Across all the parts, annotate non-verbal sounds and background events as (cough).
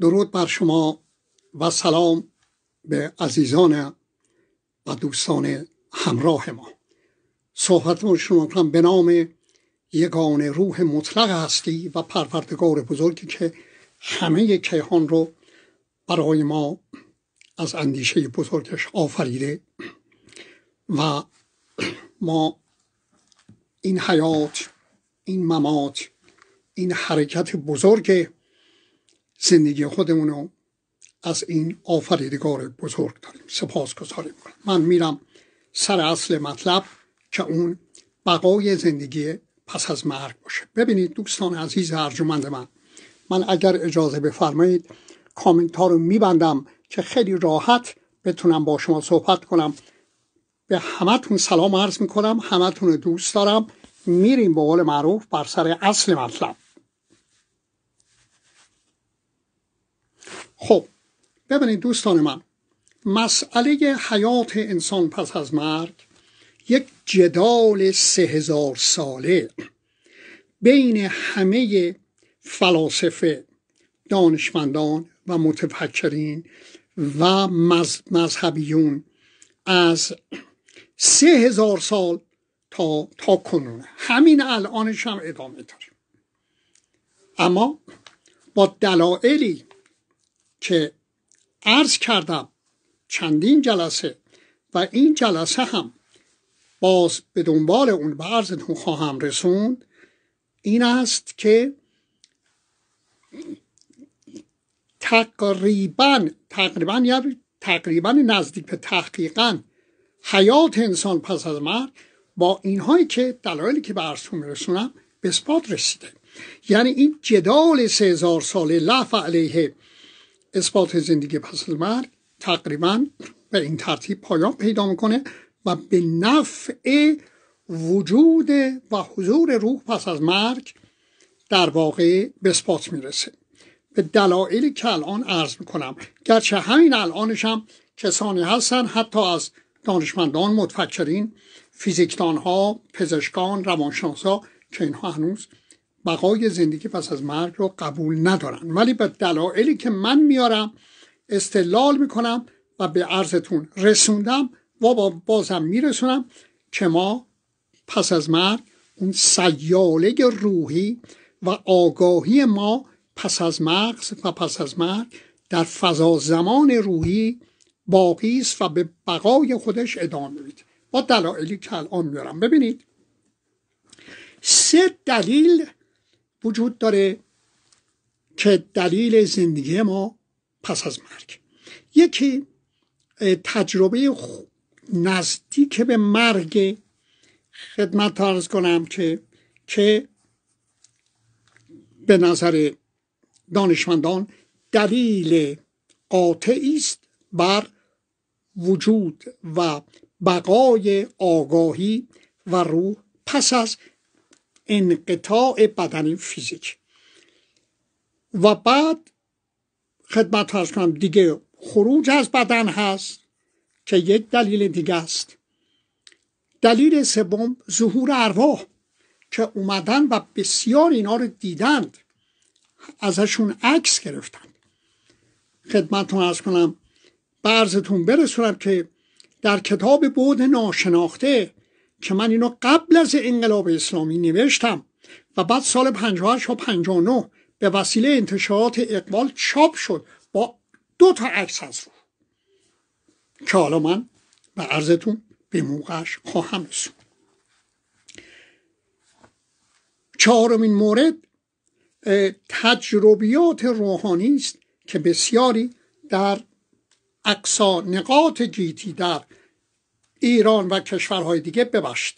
درود بر شما و سلام به عزیزان و دوستان همراه ما صحبت شما کنم به نام یگان روح مطلق هستی و پروردگار بزرگی که همه کیهان رو برای ما از اندیشه بزرگش آفریده و ما این حیات این ممات این حرکت بزرگ زندگی خودمون رو از این آفریدگار بزرگ داریم سپاس گذاریم من میرم سر اصل مطلب که اون بقای زندگی پس از مرگ باشه ببینید دوستان عزیز ارجمند من من اگر اجازه بفرمایید کامنت ها رو میبندم که خیلی راحت بتونم با شما صحبت کنم به همتون سلام عرض میکنم همتون دوست دارم میریم به قول معروف بر سر اصل مطلب خب ببینید دوستان من مسئله حیات انسان پس از مرگ یک جدال سه هزار ساله بین همه فلاسفه دانشمندان و متفکرین و مذهبیون از سه هزار سال تا, تا کنون همین الانش هم ادامه داره اما با دلایلی که عرض کردم چندین جلسه و این جلسه هم باز به دنبال اون به عرضتون خواهم رسوند این است که تقریبا تقریبا یا تقریبا نزدیک به تحقیقا حیات انسان پس از مرگ با اینهایی که دلایلی که به عرضتون رسونم به اثبات رسیده یعنی این جدال سه هزار ساله لف علیه اثبات زندگی پس از مرگ تقریبا به این ترتیب پایان پیدا میکنه و به نفع وجود و حضور روح پس از مرگ در واقع به اثبات میرسه به دلایلی که الان عرض میکنم گرچه همین الانش هم کسانی هستن حتی از دانشمندان متفکرین فیزیکدانها ها پزشکان روانشناسا که اینها هنوز بقای زندگی پس از مرگ رو قبول ندارن ولی به دلایلی که من میارم استلال میکنم و به عرضتون رسوندم و با بازم میرسونم که ما پس از مرگ اون سیاله روحی و آگاهی ما پس از مغز و پس از مرگ در فضا زمان روحی باقی است و به بقای خودش ادامه میده با دلایلی که الان میارم ببینید سه دلیل وجود داره که دلیل زندگی ما پس از مرگ یکی تجربه نزدیک به مرگ خدمت ارز کنم که که به نظر دانشمندان دلیل قاطعی است بر وجود و بقای آگاهی و روح پس از انقطاع بدن فیزیک و بعد خدمت هست کنم دیگه خروج از بدن هست که یک دلیل دیگه است دلیل سوم ظهور ارواح که اومدن و بسیار اینا رو دیدند ازشون عکس گرفتن خدمتتون ارز کنم به برسونم که در کتاب بود ناشناخته که من اینو قبل از انقلاب اسلامی نوشتم و بعد سال 58 و 59 به وسیله انتشارات اقبال چاپ شد با دو تا عکس از رو که حالا من به عرضتون به موقعش خواهم رسون چهارمین مورد تجربیات روحانی است که بسیاری در اقصا نقاط گیتی در ایران و کشورهای دیگه ببخشید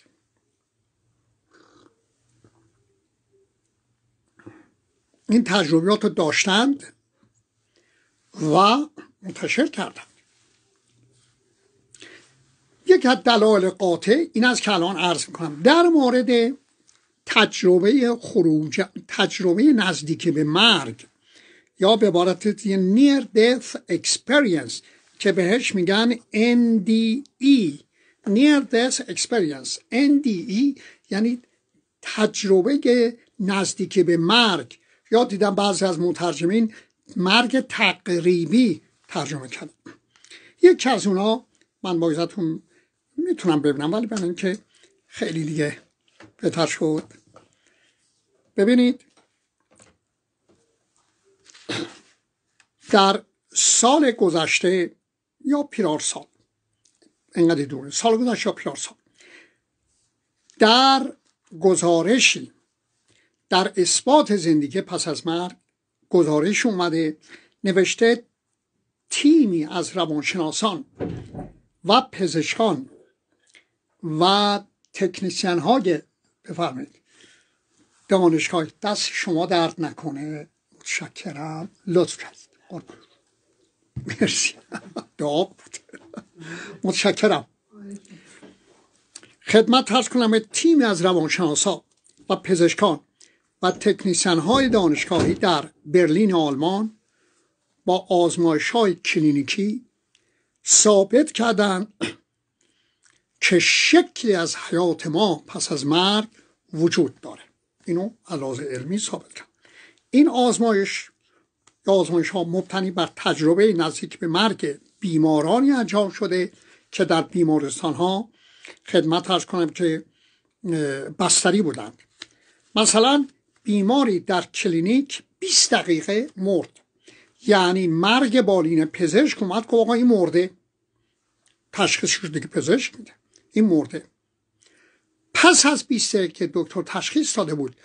این تجربیات رو داشتند و منتشر کردند یک از دلایل قاطع این از که الان عرض میکنم در مورد تجربه خروج تجربه نزدیک به مرگ یا به عبارت near death experience که بهش میگن NDE near death experience NDE یعنی تجربه نزدیکی به مرگ یا دیدم بعضی از مترجمین مرگ تقریبی ترجمه کردن یکی از اونا من بایدتون میتونم ببینم ولی برای اینکه خیلی دیگه بهتر شد ببینید در سال گذشته یا پیرار سال اینقدر دوره سال گذشت یا سال در گزارشی در اثبات زندگی پس از مرگ گزارش اومده نوشته تیمی از روانشناسان و پزشکان و تکنیسیان های بفرمایید دانشگاه دست شما درد نکنه متشکرم لطف کرد مرسی (laughs) دعا بود (laughs) متشکرم خدمت ترس کنم تیم از روانشناسا و پزشکان و تکنیسن های دانشگاهی در برلین آلمان با آزمایش های کلینیکی ثابت کردن (clears throat) که شکلی از حیات ما پس از مرگ وجود داره اینو علاز علمی ثابت کرد این آزمایش یا آزمایش ها مبتنی بر تجربه نزدیک به مرگ بیمارانی انجام شده که در بیمارستان ها خدمت ارز کنم که بستری بودند مثلا بیماری در کلینیک 20 دقیقه مرد یعنی مرگ بالین پزشک اومد که آقا این مرده تشخیص شده که پزشک میده این مرده پس از 20 دقیقه که دکتر تشخیص داده بود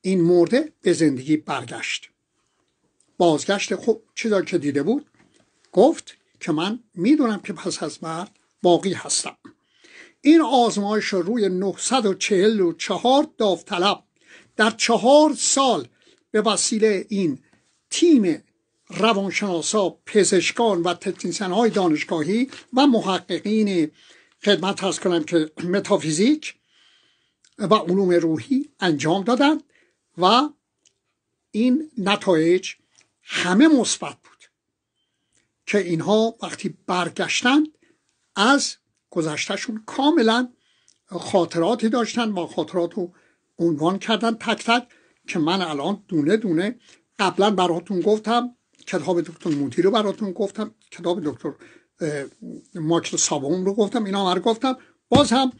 این مرده به زندگی برگشت بازگشت خب چیزا که دیده بود گفت که من میدونم که پس از مرد باقی هستم این آزمایش روی 944 داوطلب در چهار سال به وسیله این تیم روانشناسا پزشکان و تکنیسیان های دانشگاهی و محققین خدمت هست کنم که متافیزیک و علوم روحی انجام دادند و این نتایج همه مثبت که اینها وقتی برگشتند از گذشتهشون کاملا خاطراتی داشتن ما خاطرات رو عنوان کردن تک تک که من الان دونه دونه قبلا براتون گفتم کتاب دکتر موتی رو براتون گفتم کتاب دکتر ماکل سابون رو گفتم اینا رو گفتم باز هم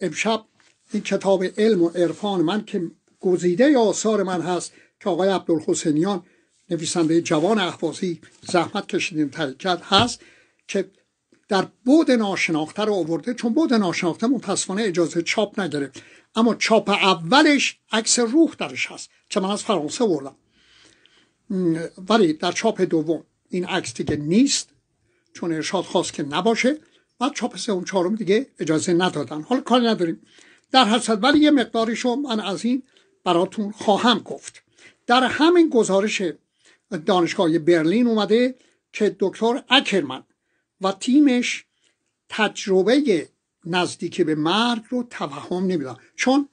امشب این کتاب علم و عرفان من که گزیده آثار من هست که آقای عبدالحسینیان نویسنده جوان احوازی زحمت کشیدیم تهیه هست که در بود ناشناخته رو آورده چون بود ناشناخته متاسفانه اجازه چاپ نگرفت اما چاپ اولش عکس روح درش هست که من از فرانسه بردم ولی در چاپ دوم این عکس دیگه نیست چون ارشاد خواست که نباشه و چاپ سوم چهارم دیگه اجازه ندادن حالا کار نداریم در حسد ولی یه مقداریشو من از این براتون خواهم گفت در همین گزارش دانشگاه برلین اومده که دکتر اکرمن و تیمش تجربه نزدیک به مرگ رو توهم نمیدن چون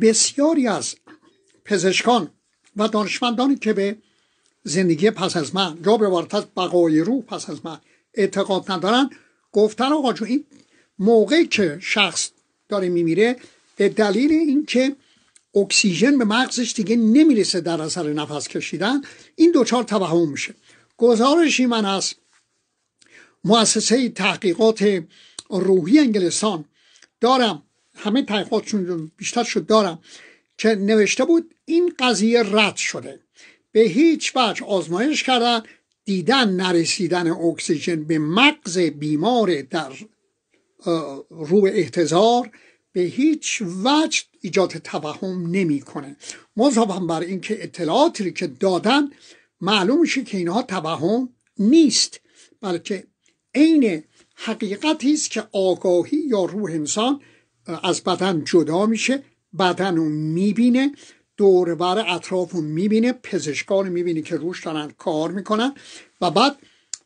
بسیاری از پزشکان و دانشمندانی که به زندگی پس از من یا به عبارت از بقای روح پس از من اعتقاد ندارن گفتن آقا این موقعی که شخص داره میمیره به دلیل اینکه اکسیژن به مغزش دیگه نمیرسه در اثر نفس کشیدن این دوچار توهم میشه گزارشی من از مؤسسه تحقیقات روحی انگلستان دارم همه تحقیقاتشون بیشتر شد دارم که نوشته بود این قضیه رد شده به هیچ وجه آزمایش کردن دیدن نرسیدن اکسیژن به مغز بیمار در روح احتضار به هیچ وجه ایجاد توهم نمیکنه مضافم بر اینکه اطلاعاتی که دادن معلوم میشه که اینها توهم نیست بلکه عین حقیقتی است که آگاهی یا روح انسان از بدن جدا میشه بدن رو میبینه دوربر اطراف رو میبینه پزشکان رو میبینه که روش دارن کار میکنن و بعد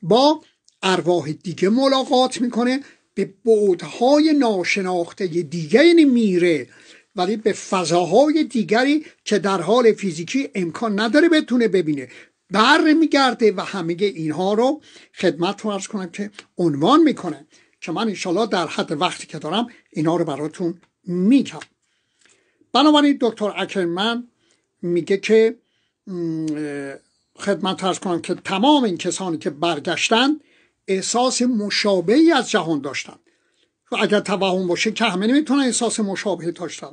با ارواح دیگه ملاقات میکنه به بعدهای ناشناخته دیگه یعنی میره ولی به فضاهای دیگری که در حال فیزیکی امکان نداره بتونه ببینه بر میگرده و همه اینها رو خدمت رو ارز کنم که عنوان میکنه که من انشالله در حد وقتی که دارم اینا رو براتون میگم بنابراین دکتر اکرمن میگه که خدمت ارز کنم که تمام این کسانی که برگشتن احساس مشابهی از جهان داشتن اگر توهم باشه که همه نمیتونن احساس مشابه داشته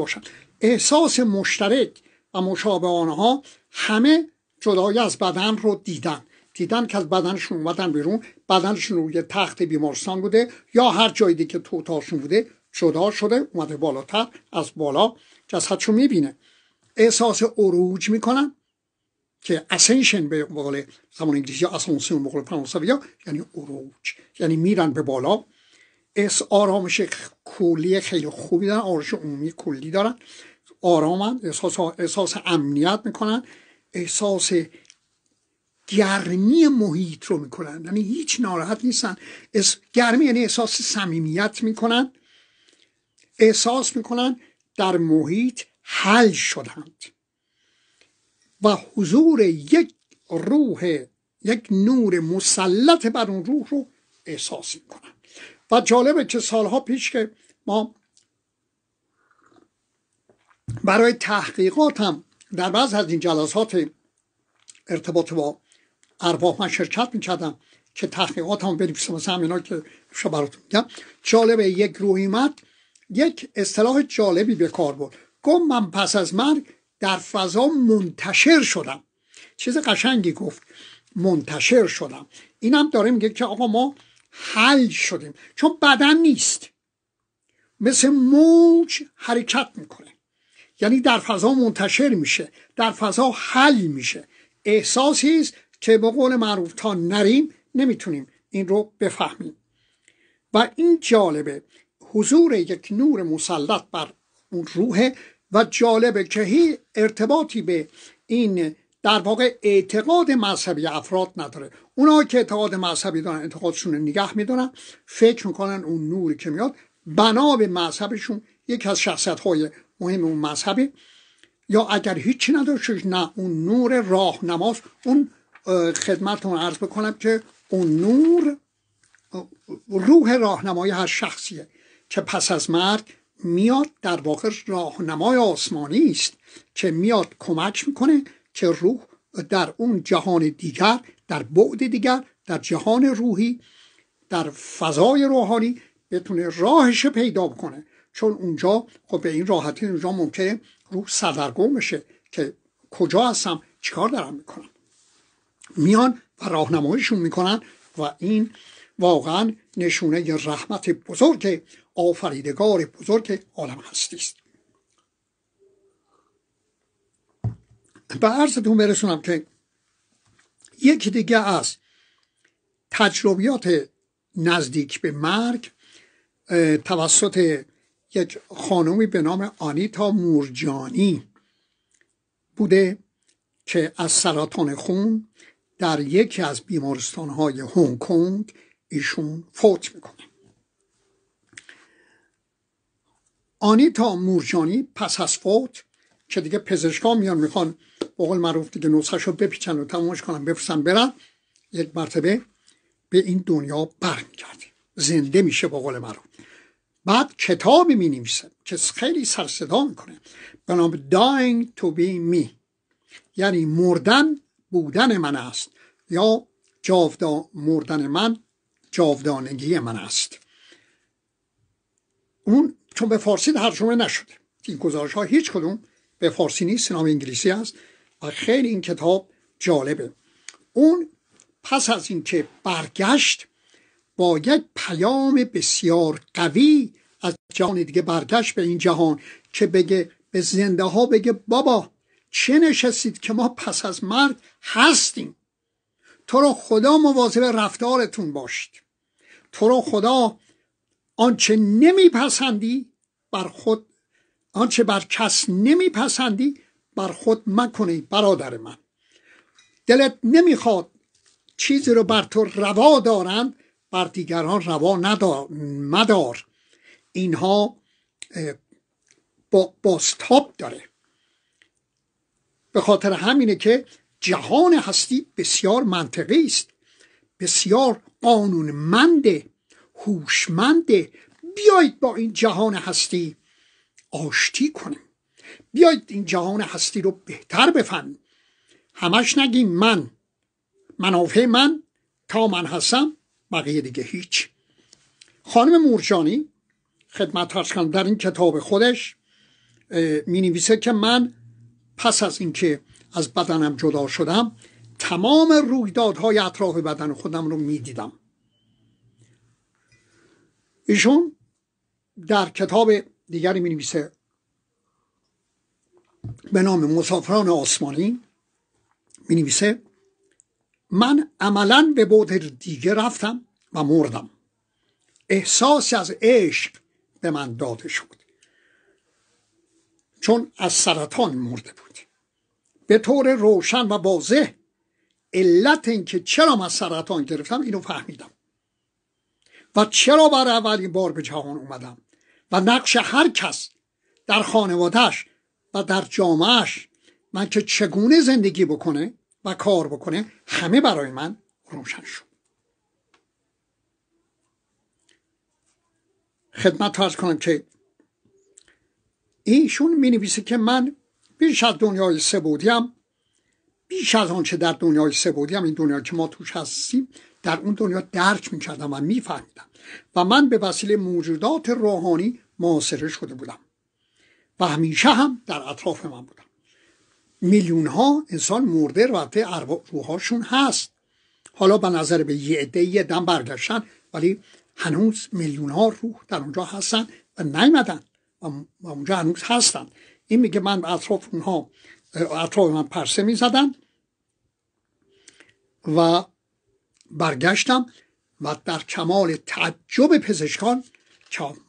باشن احساس مشترک و مشابه آنها همه جدای از بدن رو دیدن دیدن که از بدنشون اومدن بیرون بدنشون روی تخت بیمارستان بوده یا هر جایی دیگه تو اتاقشون بوده جدا شده اومده بالاتر از بالا جسدشون میبینه احساس عروج میکنن که اسنشن به قول زمان انگلیسی یا اسانسیون به قول یعنی عروج یعنی میرن به بالا اس آرامش کلی خیلی خوبی دارن آرامش عمومی کلی دارن آرامن احساس, احساس امنیت میکنن احساس گرمی محیط رو میکنن یعنی هیچ ناراحت نیستن اس... گرمی یعنی احساس صمیمیت میکنن احساس میکنن در محیط حل شدند و حضور یک روح یک نور مسلط بر اون روح رو احساس میکنن و جالبه که سالها پیش که ما برای تحقیقاتم در بعض از این جلسات ارتباط با ارواح من شرکت میکردم که تحقیقات هم بنویسم مثل همینا که شما براتون میگم جالبه یک رویمت یک اصطلاح جالبی به کار برد گفت من پس از مرگ در فضا منتشر شدم چیز قشنگی گفت منتشر شدم اینم داره میگه که آقا ما حل شدیم چون بدن نیست مثل موج حرکت میکنه یعنی در فضا منتشر میشه در فضا حل میشه احساسی است که به قول معروف تا نریم نمیتونیم این رو بفهمیم و این جالبه حضور یک نور مسلط بر اون روحه و جالبه که هی ارتباطی به این در واقع اعتقاد مذهبی افراد نداره اونا که اعتقاد مذهبی دارن اعتقادشون رو نگه میدارن فکر میکنن اون نوری که میاد بنا به مذهبشون یکی از شخصیت های مهم اون مذهبی یا اگر هیچی نداشتش نه اون نور راه نماز اون خدمتتون عرض بکنم که اون نور روح راهنمای هر شخصیه که پس از مرگ میاد در واقع راهنمای آسمانی است که میاد کمک میکنه که روح در اون جهان دیگر در بعد دیگر در جهان روحی در فضای روحانی بتونه راهش پیدا بکنه چون اونجا خب به این راحتی اونجا ممکنه روح سردرگم بشه که کجا هستم چیکار دارم میکنم میان و راهنماییشون میکنن و این واقعا نشونه رحمت بزرگ آفریدگار بزرگ عالم هستی است به عرضتون برسونم که یکی دیگه از تجربیات نزدیک به مرگ توسط یک خانومی به نام آنیتا مورجانی بوده که از سرطان خون در یکی از بیمارستان های هنگ کنگ ایشون فوت میکنه آنیتا مورجانی پس از فوت که دیگه پزشکان میان میخوان به قول معروف دیگه نسخه رو بپیچن و تمامش کنن بفرستن برن یک مرتبه به این دنیا کرد زنده میشه با قول معروف بعد کتابی می نویسه که خیلی سرصدا میکنه به نام Dying to be me یعنی مردن بودن من است یا جاودان مردن من جاودانگی من است اون چون به فارسی ترجمه نشده این گزارش ها هیچ کدوم به فارسی نیست نام انگلیسی است و خیلی این کتاب جالبه اون پس از اینکه برگشت با یک پیام بسیار قوی از جهان دیگه برگشت به این جهان که بگه به زنده ها بگه بابا چه نشستید که ما پس از مرد هستیم تو رو خدا مواظب رفتارتون باشید تو رو خدا آنچه نمیپسندی بر خود آنچه بر کس نمیپسندی بر خود مکنی برادر من دلت نمیخواد چیزی رو بر تو روا دارند بر دیگران روا ندار مدار اینها با باستاب داره به خاطر همینه که جهان هستی بسیار منطقی است بسیار قانونمنده هوشمند بیایید با این جهان هستی آشتی کنیم بیاید این جهان هستی رو بهتر بفهمیم همش نگیم من منافع من تا من هستم بقیه دیگه هیچ خانم مورجانی خدمت در این کتاب خودش می نویسه که من پس از اینکه از بدنم جدا شدم تمام رویدادهای اطراف بدن خودم رو می دیدم ایشون در کتاب دیگری می نویسه به نام مسافران آسمانی می نویسه من عملا به بود دیگه رفتم و مردم احساسی از عشق به من داده شد چون از سرطان مرده بود به طور روشن و واضح علت اینکه چرا من سرطان گرفتم اینو فهمیدم و چرا برای اولین بار به جهان اومدم و نقش هر کس در خانوادهش و در جامعهش من که چگونه زندگی بکنه و کار بکنه همه برای من روشن شد خدمت فرض کنم که ایشون می نویسه که من بیش از دنیای بودیم بیش از آنچه در دنیای سبودیم این دنیا که ما توش هستیم در اون دنیا درک میکردم و میفهمیدم و من به وسیله موجودات روحانی محاصره شده بودم و همیشه هم در اطراف من بودن میلیون ها انسان مرده رفته روحاشون هست حالا به نظر به یه عده یه دم برگشتن ولی هنوز میلیون ها روح در اونجا هستن و نیمدن و اونجا هنوز هستن این میگه من اطراف اونها اطراف من پرسه میزدن و برگشتم و در کمال تعجب پزشکان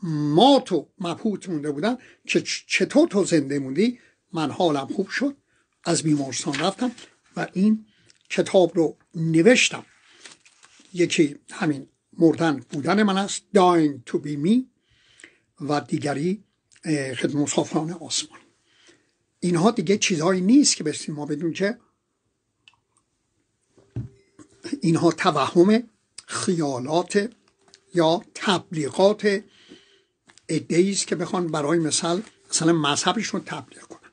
ما تو مبهوت مونده بودن که چطور تو زنده موندی من حالم خوب شد از بیمارستان رفتم و این کتاب رو نوشتم یکی همین مردن بودن من است داین تو بی می و دیگری خدمت مسافران آسمان اینها دیگه چیزهایی نیست که بسیم ما بدون که اینها توهم خیالات یا تبلیغات ادهی است که بخوان برای مثل مثلا مذهبشون تبلیغ کنن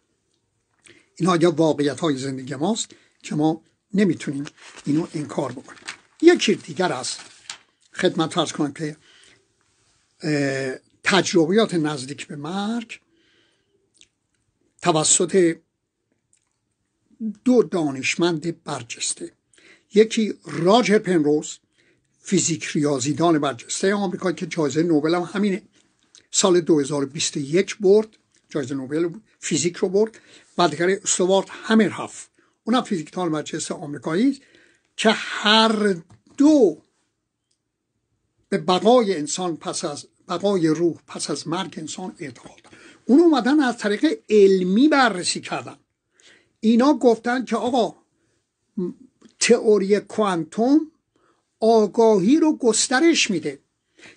اینها یا واقعیت های زندگی ماست که ما نمیتونیم اینو انکار بکنیم یکی دیگر از خدمت ارز کنم که تجربیات نزدیک به مرگ توسط دو دانشمند برجسته یکی راجر پنروز فیزیک ریاضیدان برجسته آمریکا که جایزه نوبل هم همینه سال 2021 برد جایزه نوبل فیزیک رو برد بعدگره استوارت هفت اونم هم فیزیکدان برجسته آمریکایی که هر دو به بقای انسان پس از بقای روح پس از مرگ انسان اعتقاد اون اومدن از طریق علمی بررسی کردن اینا گفتن که آقا تئوری کوانتوم آگاهی رو گسترش میده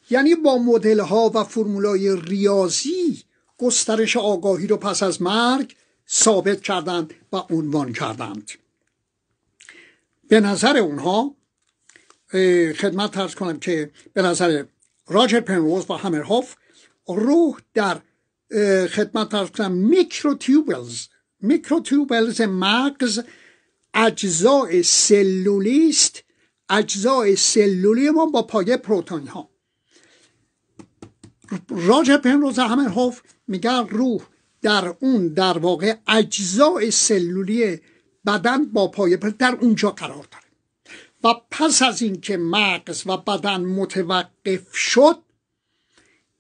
یعنی با مدل ها و فرمولای ریاضی گسترش آگاهی رو پس از مرگ ثابت کردند و عنوان کردند به نظر اونها خدمت ترس کنم که به نظر راجر پنروز و همرهوف روح در خدمت ترس کنم میکروتیوبلز میکروتیوبلز مغز اجزای سلولیست اجزای سلولی ما با پایه پروتونی ها راجر پنروز همرهوف میگن روح در اون در واقع اجزای سلولی بدن با پایه در اونجا قرار داره و پس از اینکه مغز و بدن متوقف شد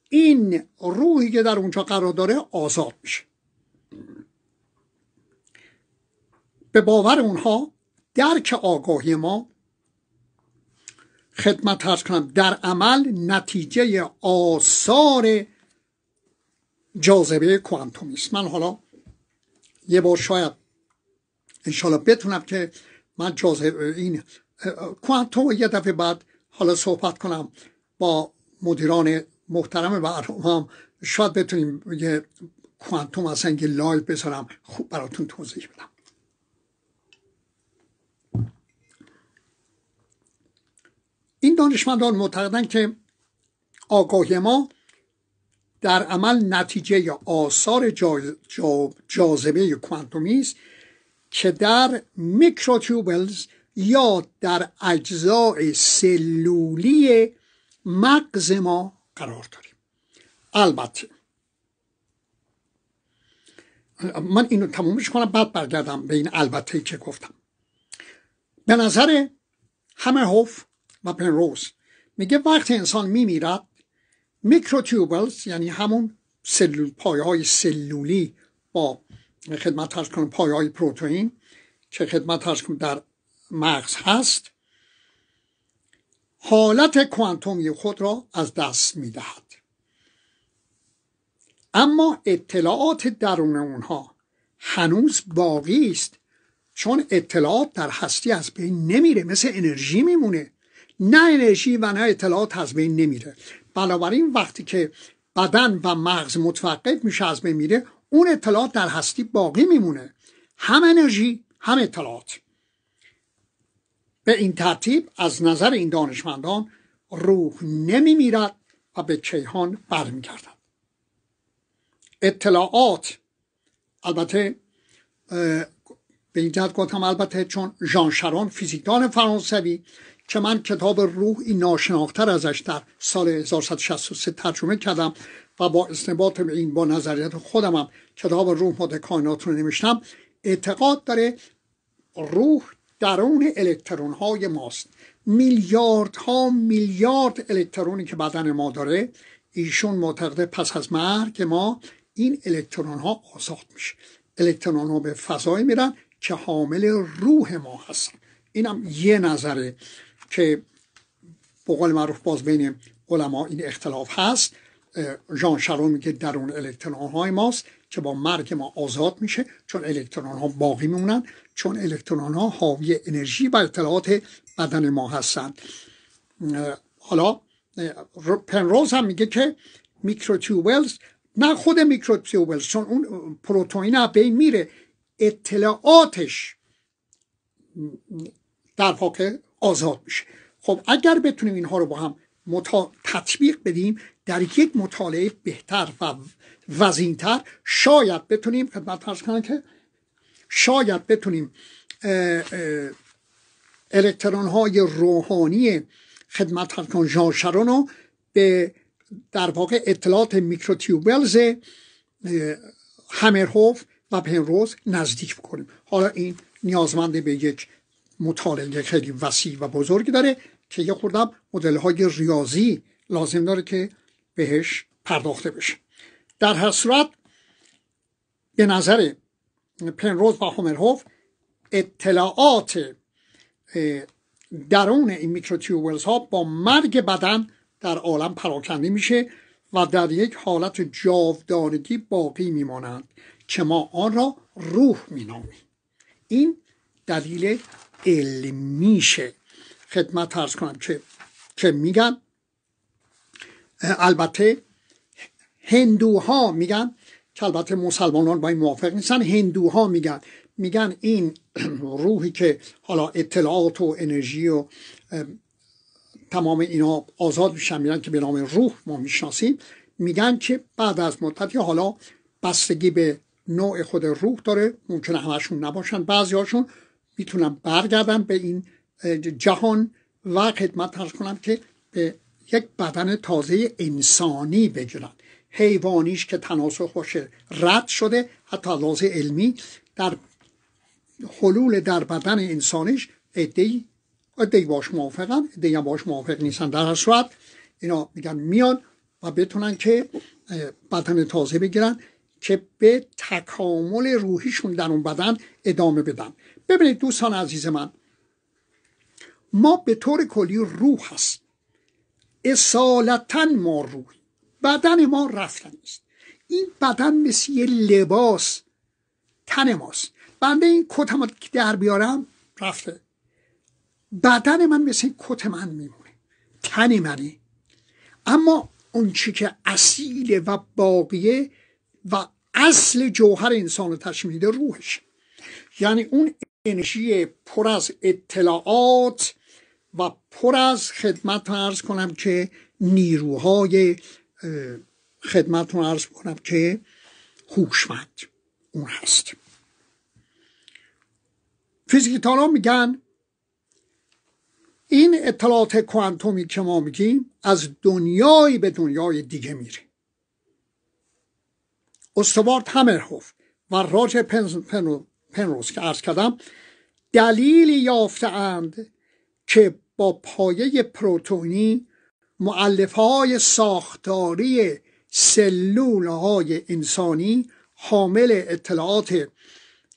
این روحی که در اونجا قرار داره آزاد میشه به باور اونها درک آگاهی ما خدمت هست کنم در عمل نتیجه آثار جاذبه کوانتومی است من حالا یه بار شاید انشالله بتونم که من جاذبه این کوانتوم یه دفعه بعد حالا صحبت کنم با مدیران محترم برنامه شاید بتونیم یه کوانتوم از یه لایو بذارم خوب براتون توضیح بدم این دانشمندان معتقدند که آگاهی ما در عمل نتیجه یا آثار جاذبه کوانتومی است که در میکروتیوبلز یا در اجزای سلولی مغز ما قرار داریم البته من اینو تمومش کنم بعد برگردم به این البته که گفتم به نظر همه هفت و میگه وقتی انسان میمیرد میکروتیوبلز یعنی همون سلول پایه های سلولی با خدمت ترس کنم پایه های پروتئین که خدمت ترس کنم در مغز هست حالت کوانتومی خود را از دست میدهد اما اطلاعات درون اونها هنوز باقی است چون اطلاعات در هستی از بین نمیره مثل انرژی میمونه نه انرژی و نه اطلاعات از بین نمیره بنابراین وقتی که بدن و مغز متوقف میشه از بین میره اون اطلاعات در هستی باقی میمونه هم انرژی هم اطلاعات به این ترتیب از نظر این دانشمندان روح نمیمیرد و به کیهان برمیگردد اطلاعات البته به این جهت گفتم البته چون ژان شرون فیزیکدان فرانسوی که من کتاب روح این ناشناختر ازش در سال 1163 ترجمه کردم و با استنباط این با نظریت خودمم کتاب روح مد کائنات رو نوشتم اعتقاد داره روح درون الکترون های ماست میلیارد ها میلیارد الکترونی که بدن ما داره ایشون معتقده پس از مرگ ما این الکترون ها آزاد میشه الکترون ها به فضای میرن که حامل روح ما هستن اینم یه نظره که به قول معروف باز بین علما این اختلاف هست ژان شارو میگه درون الکترون های ماست که با مرگ ما آزاد میشه چون الکترون ها باقی میمونن چون الکترون ها حاوی انرژی و اطلاعات بدن ما هستند حالا پنروز هم میگه که میکروتیوبلز نه خود میکروتیوبلز چون اون پروتئین ها بین میره اطلاعاتش در واقع آزاد میشه خب اگر بتونیم اینها رو با هم متا... تطبیق بدیم در یک مطالعه بهتر و وزینتر شاید بتونیم خدمت ارز که شاید بتونیم الکترون های روحانی خدمت ارز جان شرون رو به در واقع اطلاعات میکروتیوبلز همرهوف و پنروز نزدیک بکنیم حالا این نیازمند به یک مطالعه خیلی وسیع و بزرگ داره که یه خوردم مدل های ریاضی لازم داره که بهش پرداخته بشه در هر صورت به نظر پنروز و هومرهوف اطلاعات درون این میکروتیوبلز ها با مرگ بدن در عالم پراکنده میشه و در یک حالت جاودانگی باقی میمانند که ما آن را روح مینامیم این دلیل علمیشه خدمت ارز کنم که, که میگن البته هندوها میگن که البته مسلمانان با این موافق نیستن هندوها میگن میگن این روحی که حالا اطلاعات و انرژی و تمام اینا آزاد میشن میرن که به نام روح ما میشناسیم میگن که بعد از مدتی حالا بستگی به نوع خود روح داره ممکنه همشون نباشن بعضی هاشون میتونم برگردم به این جهان و خدمت ترس کنم که به یک بدن تازه انسانی بگیرن حیوانیش که تناسخ خوش رد شده حتی لازه علمی در حلول در بدن انسانش ادهی ادهی باش موافقن ادهی باش موافق نیستن در هر صورت اینا میگن میان و بتونن که بدن تازه بگیرن که به تکامل روحیشون در اون بدن ادامه بدن ببینید دوستان عزیز من ما به طور کلی روح هست اصالتا ما روح بدن ما رفتن است این بدن مثل یه لباس تن ماست بنده این کتم که در بیارم رفته بدن من مثل این کت من میمونه تن منه اما اون چی که اصیله و باقیه و اصل جوهر انسان رو تشمیده روحش یعنی اون انرژی پر از اطلاعات و پر از خدمت ارز کنم که نیروهای خدمت رو ارز کنم که هوشمند اون هست ها میگن این اطلاعات کوانتومی که ما میگیم از دنیای به دنیای دیگه میره استوارت همرهوف و راج پنو پنروز که ارز کردم دلیلی یافتهاند که با پایه پروتونی معلف های ساختاری سلول های انسانی حامل اطلاعات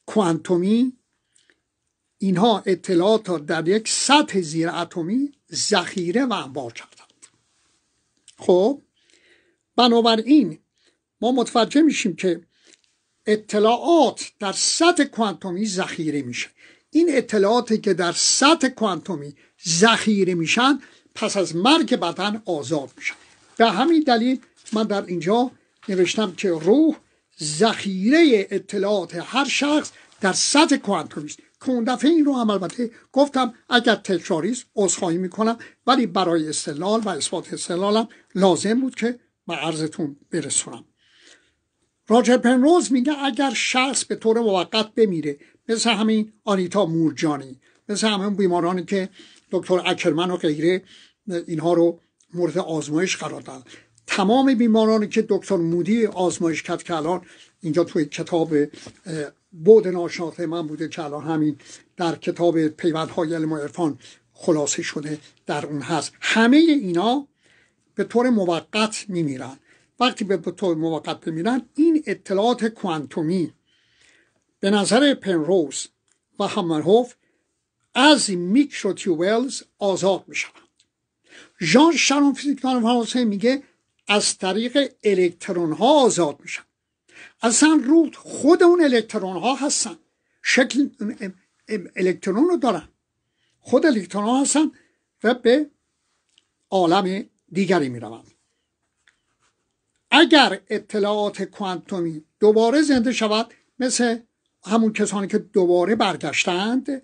کوانتومی اینها اطلاعات را در یک سطح زیر اتمی ذخیره و انبار کردند خب بنابراین ما متوجه میشیم که اطلاعات در سطح کوانتومی ذخیره میشه این اطلاعاتی که در سطح کوانتومی ذخیره میشن پس از مرگ بدن آزاد میشن به همین دلیل من در اینجا نوشتم که روح ذخیره اطلاعات هر شخص در سطح کوانتومی است که این رو هم البته گفتم اگر تکراری است عذرخواهی میکنم ولی برای استلال و اثبات استلالم لازم بود که به عرضتون برسونم راجر پنروز میگه اگر شخص به طور موقت بمیره مثل همین آنیتا مورجانی مثل همین بیمارانی که دکتر اکرمن و غیره اینها رو مورد آزمایش قرار دادن تمام بیمارانی که دکتر مودی آزمایش کرد که الان اینجا توی کتاب بود ناشناخته من بوده که الان همین در کتاب پیوندهای علم و عرفان خلاصه شده در اون هست همه اینا به طور موقت میمیرن وقتی به طور موقت بمیرن این اطلاعات کوانتومی به نظر پنروز و همرهوف از میکروتیوبلز آزاد می شوند ژان شرون فیزیکدان فرانسه میگه از طریق الکترون ها آزاد میشن اصلا رود خود اون الکترون ها هستن شکل الکترون رو دارن خود الکترون ها هستن و به عالم دیگری میروند اگر اطلاعات کوانتومی دوباره زنده شود مثل همون کسانی که دوباره برگشتند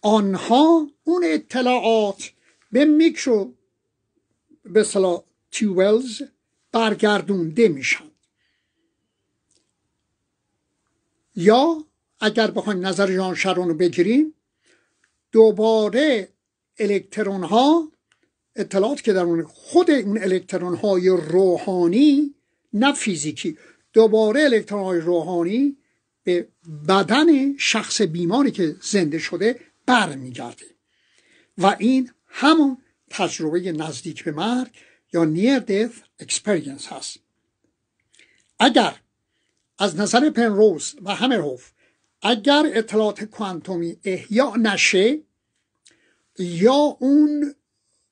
آنها اون اطلاعات به میکرو به صلاح تیولز برگردونده میشن یا اگر بخوایم نظر جان شرون رو بگیریم دوباره الکترون ها اطلاعات که در خود اون الکترون های روحانی نه فیزیکی دوباره الکترون های روحانی به بدن شخص بیماری که زنده شده برمیگرده و این همون تجربه نزدیک به مرگ یا نیر دیف اکسپریانس هست اگر از نظر پنروز و همرهوف اگر اطلاعات کوانتومی احیا نشه یا اون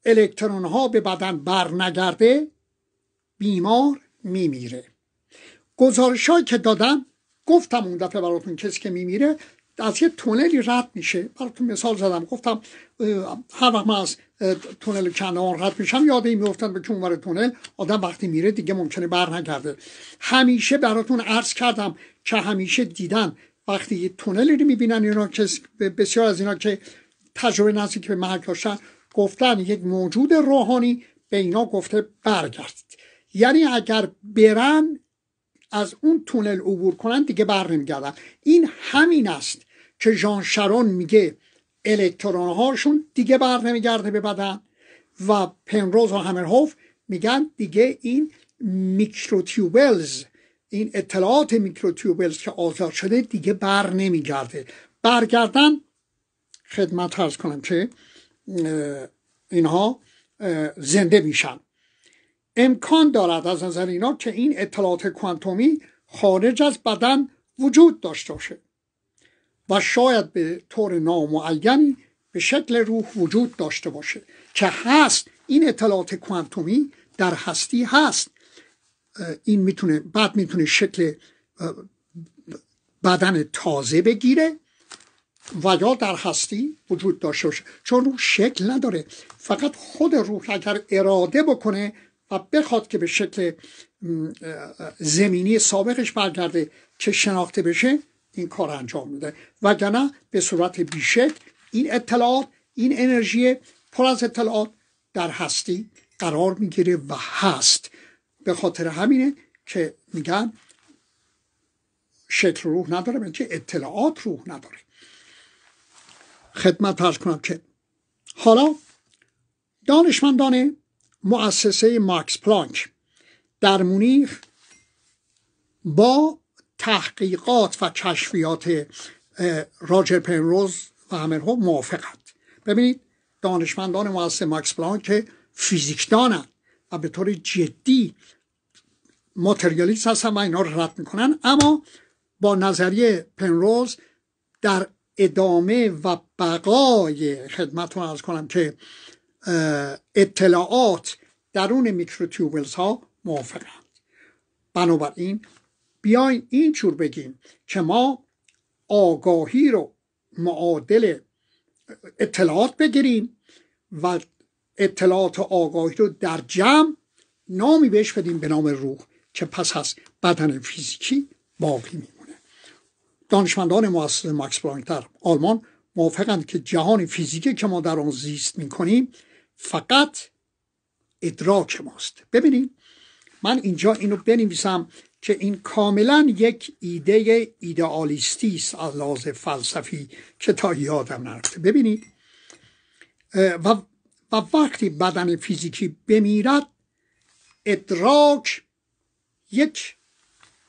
الکترون ها به بدن برنگرده بیمار میمیره گزارش که دادم گفتم اون دفعه براتون کسی که میمیره از یه تونلی رد میشه براتون مثال زدم گفتم هر وقت من از تونل کندهان رد میشم یاد این میفتن به چون تونل آدم وقتی میره دیگه ممکنه نگرده همیشه براتون عرض کردم که همیشه دیدن وقتی یه تونلی رو میبینن اینا که بسیار از اینا که تجربه نزدیک به محل داشتن گفتن یک موجود روحانی به اینا گفته برگردید یعنی اگر برن از اون تونل عبور کنن دیگه بر نمیگردن این همین است که جان شرون میگه الکترون هاشون دیگه بر نمیگرده به بدن و پنروز و همرهوف میگن دیگه این میکروتیوبلز این اطلاعات میکروتیوبلز که آزاد شده دیگه بر نمیگرده برگردن خدمت هرز کنم که اینها زنده میشن امکان دارد از نظر اینا که این اطلاعات کوانتومی خارج از بدن وجود داشته باشه و شاید به طور نامعینی به شکل روح وجود داشته باشه که هست این اطلاعات کوانتومی در هستی هست این میتونه بعد میتونه شکل بدن تازه بگیره و یا در هستی وجود داشته باشه چون روح شکل نداره فقط خود روح اگر اراده بکنه و بخواد که به شکل زمینی سابقش برگرده که شناخته بشه این کار انجام میده وگرنه به صورت بیشک این اطلاعات این انرژی پر از اطلاعات در هستی قرار میگیره و هست به خاطر همینه که میگن شکل روح نداره بلکه اطلاعات روح نداره خدمت ارز کنم که حالا دانشمندان مؤسسه ماکس پلانک در مونیخ با تحقیقات و کشفیات راجر پنروز و همرهو موافقند ببینید دانشمندان مؤسسه ماکس پلانک که فیزیکدانند و به طور جدی ماتریالیست هستن و اینا رو رد میکنن اما با نظریه پنروز در ادامه و بقای خدمتتون ارز کنم که اطلاعات درون میکروتیوبلز ها موافقند بنابراین بیاین اینجور بگیم که ما آگاهی رو معادل اطلاعات بگیریم و اطلاعات و آگاهی رو در جمع نامی بهش بدیم به نام روح که پس از بدن فیزیکی باقی می دانشمندان مؤسس ماکس پلانک در آلمان موافقند که جهان فیزیکی که ما در آن زیست میکنیم فقط ادراک ماست ببینید من اینجا اینو بنویسم که این کاملا یک ایده ایدئالیستی است از لحاظ فلسفی که تا یادم نرفته ببینید و, و وقتی بدن فیزیکی بمیرد ادراک یک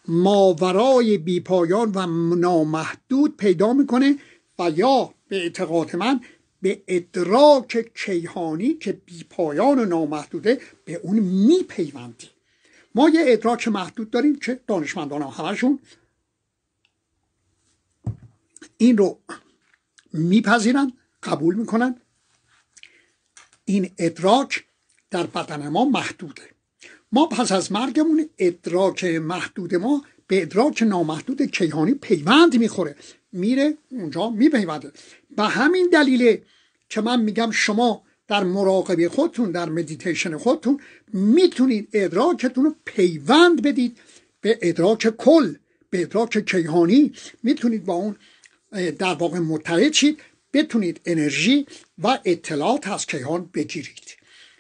ماورای بیپایان و نامحدود پیدا میکنه و یا به اعتقاد من به ادراک کیهانی که بیپایان و نامحدوده به اون میپیوندی ما یه ادراک محدود داریم که دانشمندان هم همشون این رو میپذیرن قبول میکنن این ادراک در بدن ما محدوده ما پس از مرگمون ادراک محدود ما به ادراک نامحدود کیهانی پیوند میخوره میره اونجا میپیونده به همین دلیله که من میگم شما در مراقبه خودتون در مدیتیشن خودتون میتونید ادراکتون رو پیوند بدید به ادراک کل به ادراک کیهانی میتونید با اون در واقع متحد شید بتونید انرژی و اطلاعات از کیهان بگیرید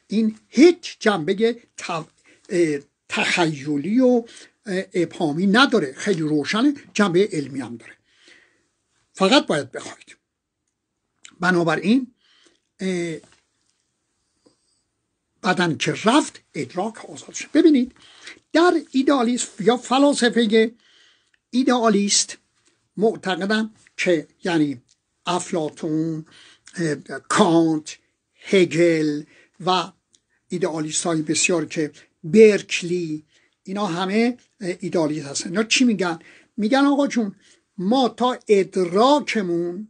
این هیچ جنبه تخیلی و ابهامی نداره خیلی روشن جنبه علمی هم داره فقط باید بخواید بنابراین بدن که رفت ادراک آزاد شد ببینید در ایدالیست یا فلاسفه ایدالیست معتقدم که یعنی افلاتون کانت هگل و ایدئالیست های بسیار که برکلی اینا همه ایدالیت هستن اینا چی میگن میگن آقا جون ما تا ادراکمون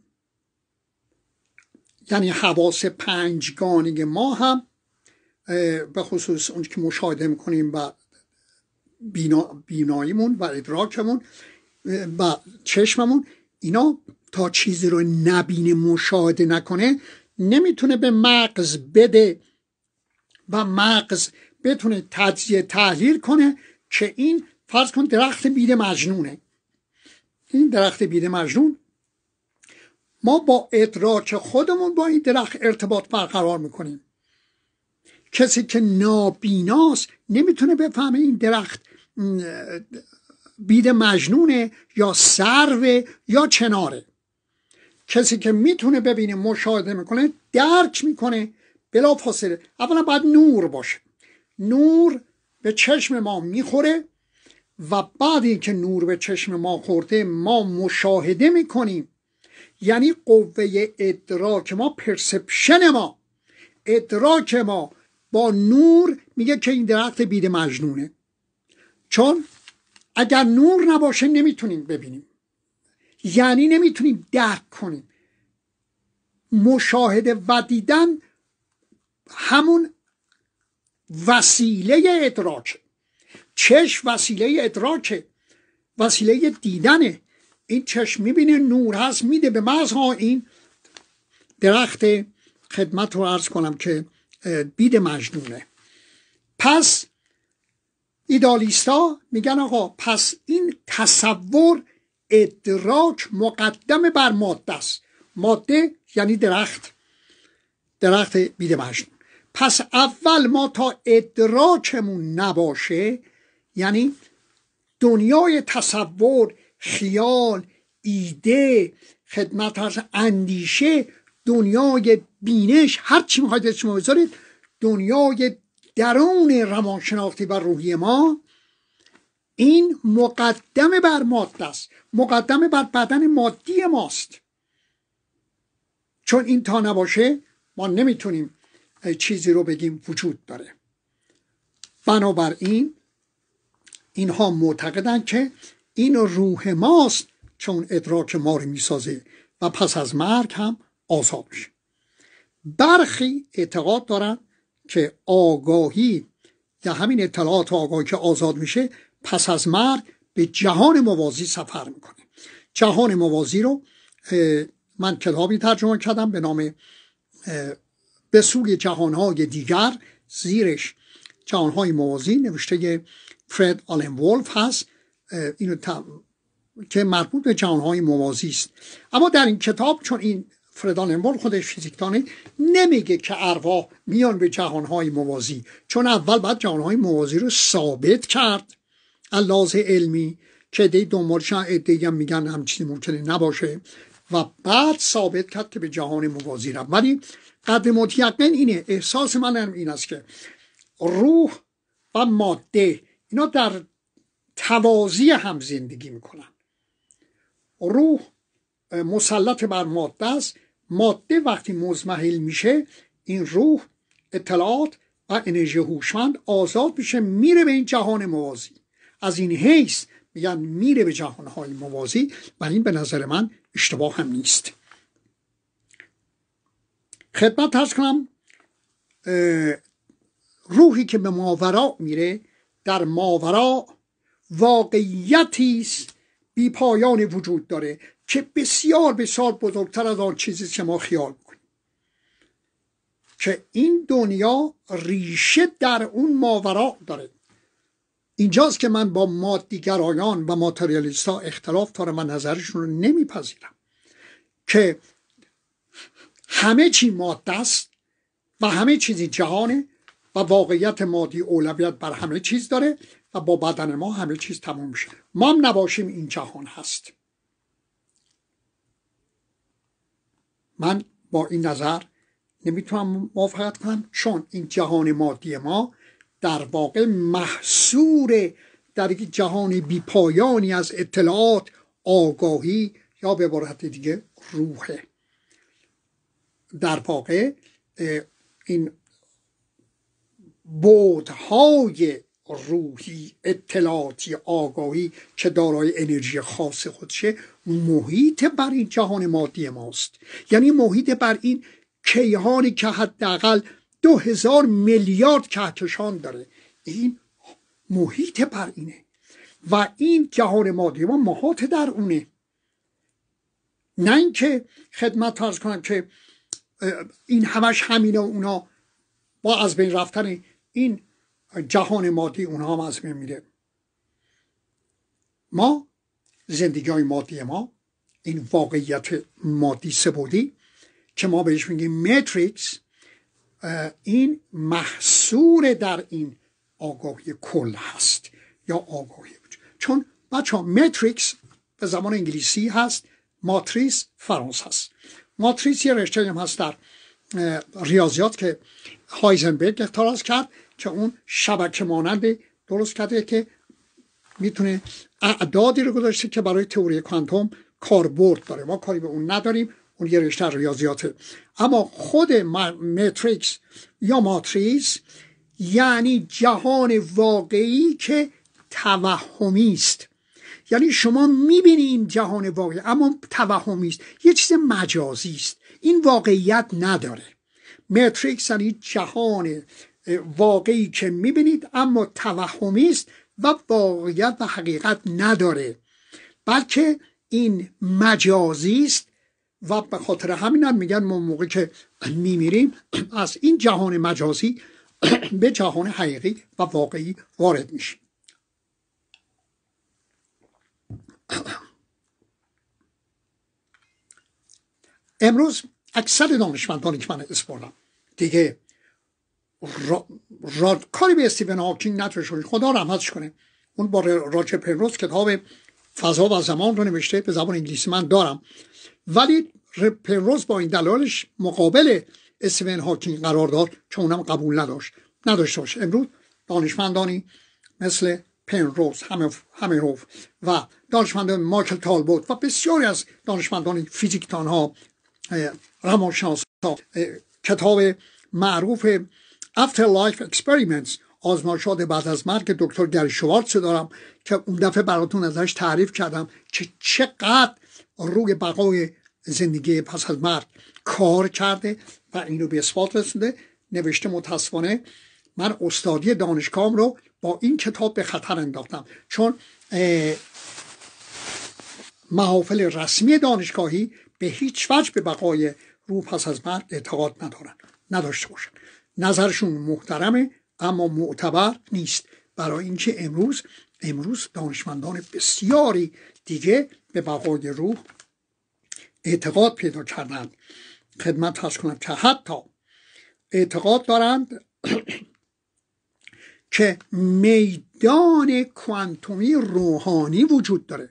یعنی حواس پنجگانی ما هم به خصوص اون که مشاهده میکنیم و بیناییمون و ادراکمون و چشممون اینا تا چیزی رو نبینه مشاهده نکنه نمیتونه به مغز بده و مغز بتونه تجزیه تحلیل کنه که این فرض کن درخت بید مجنونه این درخت بید مجنون ما با ادراک خودمون با این درخت ارتباط برقرار میکنیم کسی که نابیناس نمیتونه بفهمه این درخت بید مجنونه یا سرو یا چناره کسی که میتونه ببینه مشاهده میکنه درک میکنه بلا فاصله اولا باید نور باشه نور به چشم ما میخوره و بعد اینکه نور به چشم ما خورده ما مشاهده میکنیم یعنی قوه ادراک ما پرسپشن ما ادراک ما با نور میگه که این درخت بید مجنونه چون اگر نور نباشه نمیتونیم ببینیم یعنی نمیتونیم درک کنیم مشاهده و دیدن همون وسیله ادراکه چشم وسیله ادراکه وسیله دیدنه این چشم میبینه نور هست میده به مغز ها این درخت خدمت رو عرض کنم که بید مجنونه پس ایدالیستا میگن آقا پس این تصور ادراک مقدم بر ماده است ماده یعنی درخت درخت بید مجنون پس اول ما تا ادراکمون نباشه یعنی دنیای تصور خیال ایده خدمت از اندیشه دنیای بینش هر چی میخواید شما بذارید دنیای درون روانشناختی و روحی ما این مقدم بر ماده است مقدم بر بدن مادی ماست چون این تا نباشه ما نمیتونیم چیزی رو بگیم وجود داره بنابراین اینها معتقدند که این روح ماست چون ادراک ما رو میسازه و پس از مرگ هم آزاد میشه برخی اعتقاد دارند که آگاهی یا همین اطلاعات آگاهی که آزاد میشه پس از مرگ به جهان موازی سفر میکنه جهان موازی رو من کتابی ترجمه کردم به نام به سوی جهانهای دیگر زیرش جهانهای موازی نوشته فرد آلن وولف هست اینو تا... که مربوط به جهانهای موازی است اما در این کتاب چون این فرد آلن وولف خودش فیزیکتانه نمیگه که ارواح میان به جهانهای موازی چون اول باید جهانهای موازی رو ثابت کرد لحاظ علمی که دی دنبالشن عده هم میگن همچین ممکنه نباشه و بعد ثابت کرد که به جهان موازی رفت ولی قدر متیقن اینه احساس هم این است که روح و ماده اینا در توازی هم زندگی میکنن روح مسلط بر ماده است ماده وقتی مزمحل میشه این روح اطلاعات و انرژی هوشمند آزاد میشه میره به این جهان موازی از این حیث میگن میره به جهانهای موازی و این به نظر من اشتباه هم نیست خدمت هست کنم روحی که به ماورا میره در ماورا واقعیتی است بی پایان وجود داره که بسیار بسیار بزرگتر از آن چیزی که ما خیال میکنیم که این دنیا ریشه در اون ماورا داره اینجاست که من با مادیگرایان و ماتریالیست ها اختلاف دارم و نظرشون رو نمیپذیرم که همه چی ماده است و همه چیزی جهانه و واقعیت مادی اولویت بر همه چیز داره و با بدن ما همه چیز تموم میشه ما هم نباشیم این جهان هست من با این نظر نمیتونم موافقت کنم چون این جهان مادی ما در واقع محصور در یک جهان بیپایانی از اطلاعات آگاهی یا به عبارت دیگه روحه در واقع این بودهای روحی اطلاعاتی آگاهی که دارای انرژی خاص خودشه محیط بر این جهان مادی ماست یعنی محیط بر این کیهانی که حداقل دو هزار میلیارد کهکشان داره این محیط بر اینه و این جهان مادی ما محاط در اونه نه اینکه خدمت ارز کنم که این همش همینه اونا با از بین رفتن این جهان مادی اونها هم از بین میره ما زندگی های مادی ما این واقعیت مادی سبودی که ما بهش میگیم متریکس این محصور در این آگاهی کل هست یا آگاهی بود چون بچه ها متریکس به زمان انگلیسی هست ماتریس فرانس هست ماتریس یه رشته هم هست در ریاضیات که هایزنبرگ تلاش کرد که اون شبکه مانند درست کرده که میتونه اعدادی رو گذاشته که برای تئوری کوانتوم کاربرد داره ما کاری به اون نداریم اون یه رشته ریاضیاته اما خود متریکس یا ماتریس یعنی جهان واقعی که توهمی است یعنی شما میبینی این جهان واقعی اما توهمی است یه چیز مجازی است این واقعیت نداره متریکس یعنی جهان واقعی که میبینید اما توهمی است و واقعیت و حقیقت نداره بلکه این مجازی است و به خاطر همین هم میگن ما موقع که میمیریم از این جهان مجازی (clears throat) به جهان حقیقی و واقعی وارد میشیم امروز اکثر دانشمندانی که من اسپردم دیگه را... کاری به استیون هاکینگ نداشت خدا رحمتش کنه اون با راجر پنروز کتاب فضا و زمان رو نوشته به زبان انگلیسی من دارم ولی پنروز با این دلالش مقابل استیون هاکینگ قرار داد چون اونم قبول نداشت نداشت باشه امروز دانشمندانی مثل پنروز هوف و دانشمند مایکل تالبوت و بسیاری از دانشمندان فیزیکتان ها روانشناس ها کتاب معروف After لایف Experiments آزمایشات بعد از مرگ دکتر گری شوارتس دارم که اون دفعه براتون ازش تعریف کردم که چقدر روی بقای زندگی پس از مرگ کار کرده و اینو به اثبات رسونده نوشته متاسفانه من استادی دانشگاهم رو این کتاب به خطر انداختم چون محافل رسمی دانشگاهی به هیچ وجه به بقای رو پس از مرگ اعتقاد ندارن نداشته باشن نظرشون محترمه اما معتبر نیست برای اینکه امروز امروز دانشمندان بسیاری دیگه به بقای روح اعتقاد پیدا کردند خدمت هست کنم که حتی اعتقاد دارند که میدان کوانتومی روحانی وجود داره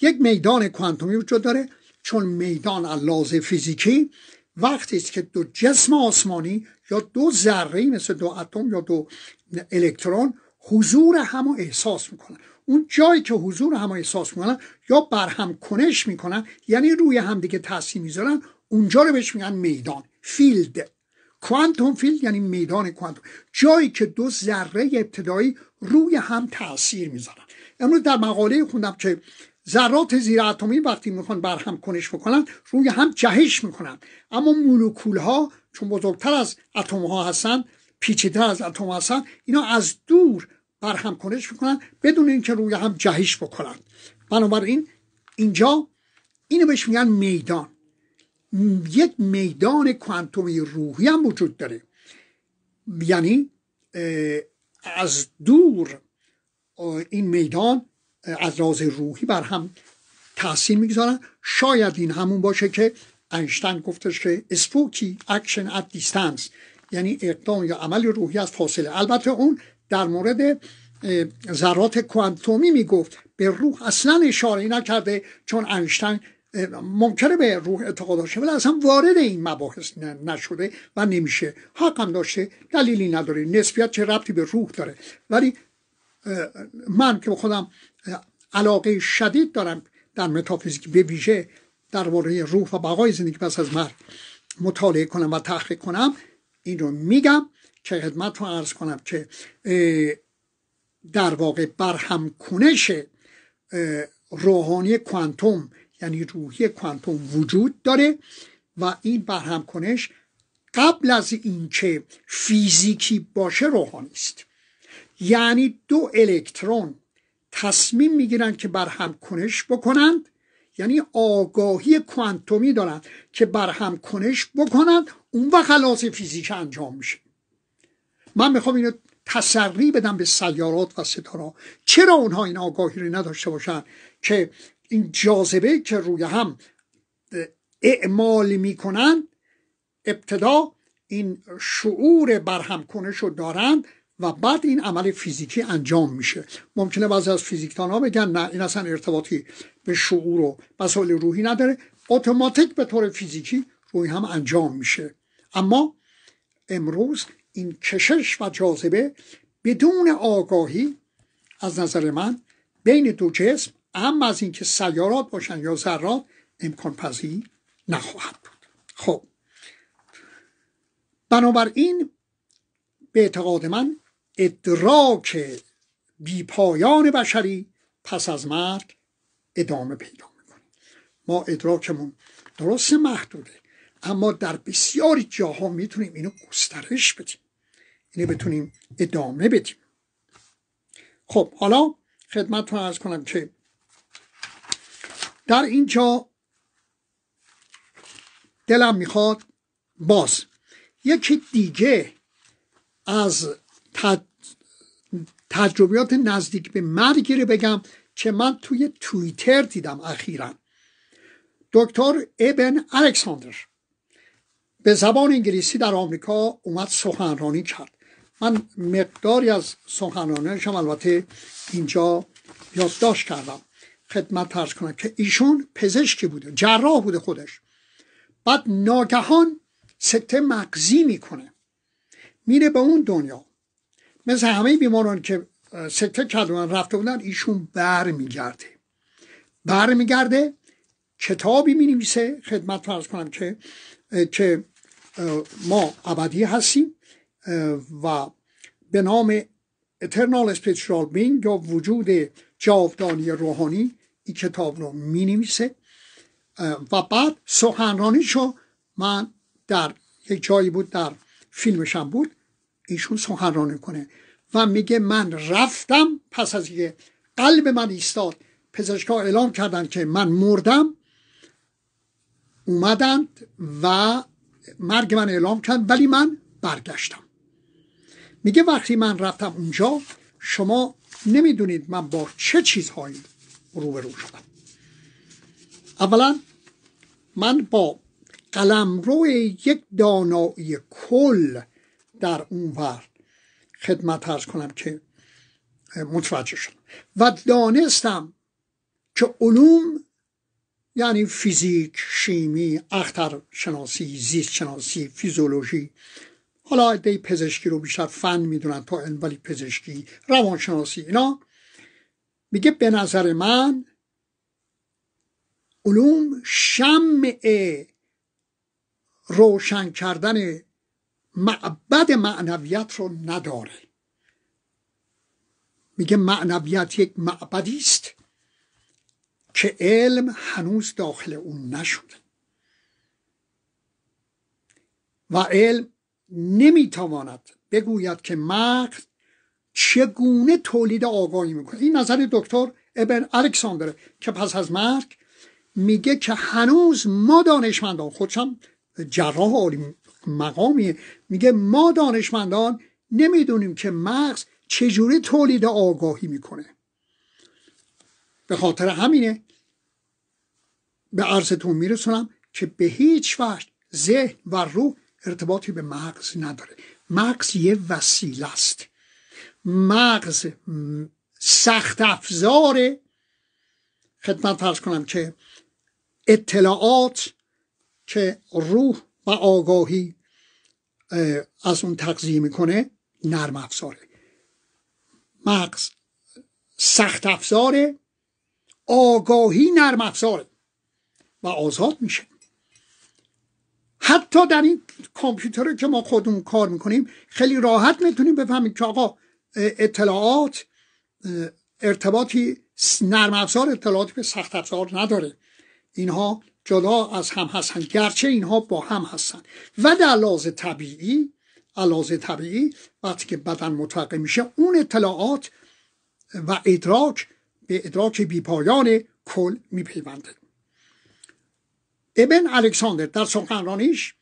یک میدان کوانتومی وجود داره چون میدان اللحاظ فیزیکی وقتی است که دو جسم آسمانی یا دو ذره مثل دو اتم یا دو الکترون حضور همو احساس میکنن اون جایی که حضور همو احساس میکنن یا برهم کنش میکنن یعنی روی همدیگه تاثیر میذارن اونجا رو بهش میگن میدان فیلد کوانتوم فیلد یعنی میدان کوانتوم جایی که دو ذره ابتدایی روی هم تاثیر میذارن امروز در مقاله خوندم که ذرات زیر اتمی وقتی میخوان بر هم کنش بکنن روی هم جهش میکنن اما مولکول ها چون بزرگتر از اتم ها هستن پیچیدتر از اتم هستن اینا از دور بر هم کنش میکنن بدون اینکه روی هم جهش بکنن بنابراین اینجا اینو بهش میگن میدان یک میدان کوانتومی روحی هم وجود داره یعنی از دور این میدان از راز روحی بر هم تاثیر میگذارن شاید این همون باشه که انشتن گفتش که اسپوکی اکشن ات دیستانس، یعنی اقدام یا عمل روحی از فاصله البته اون در مورد ذرات کوانتومی میگفت به روح اصلا اشاره نکرده چون انشتن ممکنه به روح اعتقاد داشته ولی اصلا وارد این مباحث نشده و نمیشه حق هم داشته دلیلی نداره نسبیت چه ربطی به روح داره ولی من که خودم علاقه شدید دارم در متافیزیک به ویژه در باره روح و بقای زندگی پس از مرگ مطالعه کنم و تحقیق کنم این رو میگم که خدمت رو عرض کنم که در واقع برهم کنش روحانی کوانتوم یعنی روحی کوانتوم وجود داره و این برهم کنش قبل از اینکه فیزیکی باشه روحانی است یعنی دو الکترون تصمیم میگیرن که برهم کنش بکنند یعنی آگاهی کوانتومی دارند که برهم کنش بکنند اون وقت خلاص فیزیک انجام میشه من میخوام اینو تسری بدم به سیارات و ستاره چرا اونها این آگاهی رو نداشته باشن که این جاذبه که روی هم اعمال میکنند ابتدا این شعور برهم کنش رو دارند و بعد این عمل فیزیکی انجام میشه ممکنه بعضی از فیزیکتان ها بگن نه این اصلا ارتباطی به شعور و مسائل روحی نداره اتوماتیک به طور فیزیکی روی هم انجام میشه اما امروز این کشش و جاذبه بدون آگاهی از نظر من بین دو جسم اما از اینکه سیارات باشن یا ذرات امکان پذیر نخواهد بود خب بنابراین به اعتقاد من ادراک بیپایان بشری پس از مرگ ادامه پیدا میکنه ما ادراکمون درست محدوده اما در بسیاری جاها میتونیم اینو گسترش بدیم اینو بتونیم ادامه بدیم خب حالا خدمتتون ارز کنم که در اینجا دلم میخواد باز یکی دیگه از تجربیات نزدیک به مرگی رو بگم که من توی توییتر دیدم اخیرا دکتر ابن الکساندر به زبان انگلیسی در آمریکا اومد سخنرانی کرد من مقداری از سخنرانیش البته اینجا یادداشت کردم خدمت ترس کنم که ایشون پزشکی بوده جراح بوده خودش بعد ناگهان سکته مغزی میکنه میره به اون دنیا مثل همه بیماران که سکته کردن رفته بودن ایشون بر میگرده بر میگرده کتابی می نویسه خدمت ترس کنم که که ما ابدی هستیم و به نام اترنال Spiritual بینگ یا وجود جاودانی روحانی این کتاب رو می و بعد سخنرانیشو من در یک جایی بود در فیلمشم بود ایشون سخنرانی کنه و میگه من رفتم پس از یه قلب من ایستاد پزشکا اعلام کردن که من مردم اومدند و مرگ من اعلام کرد ولی من برگشتم میگه وقتی من رفتم اونجا شما نمیدونید من با چه چیزهایی روبرو شدم اولا من با روی یک دانایی کل در اون اونور خدمت ارز کنم که متوجه شدم و دانستم که علوم یعنی فیزیک، شیمی، اخترشناسی، زیستشناسی، فیزیولوژی حالا عده پزشکی رو بیشتر فن میدونن تا علم ولی پزشکی، روانشناسی اینا میگه به نظر من علوم شمع روشن کردن معبد معنویت رو نداره میگه معنویت یک معبدی است که علم هنوز داخل اون نشده و علم نمیتواند بگوید که مقد چگونه تولید آگاهی میکنه این نظر دکتر ابن الکساندره که پس از مرگ میگه که هنوز ما دانشمندان خودشم جراح عالی مقامیه میگه ما دانشمندان نمیدونیم که مغز چجوری تولید آگاهی میکنه به خاطر همینه به عرضتون میرسونم که به هیچ وجه ذهن و روح ارتباطی به مغز نداره مغز یه وسیله است مغز سخت افزار خدمت فرض کنم که اطلاعات که روح و آگاهی از اون تقضیه میکنه نرم افزاره مغز سخت افزاره آگاهی نرم افزاره و آزاد میشه حتی در این کامپیوتر که ما خودمون کار میکنیم خیلی راحت میتونیم بفهمیم که آقا اطلاعات ارتباطی نرم افزار اطلاعاتی به سخت افزار نداره اینها جدا از هم هستند. گرچه اینها با هم هستند. و در لحاظ طبیعی طبیعی وقتی که بدن متوقع میشه اون اطلاعات و ادراک به ادراک بیپایان کل میپیونده ابن الکساندر در سخنرانیش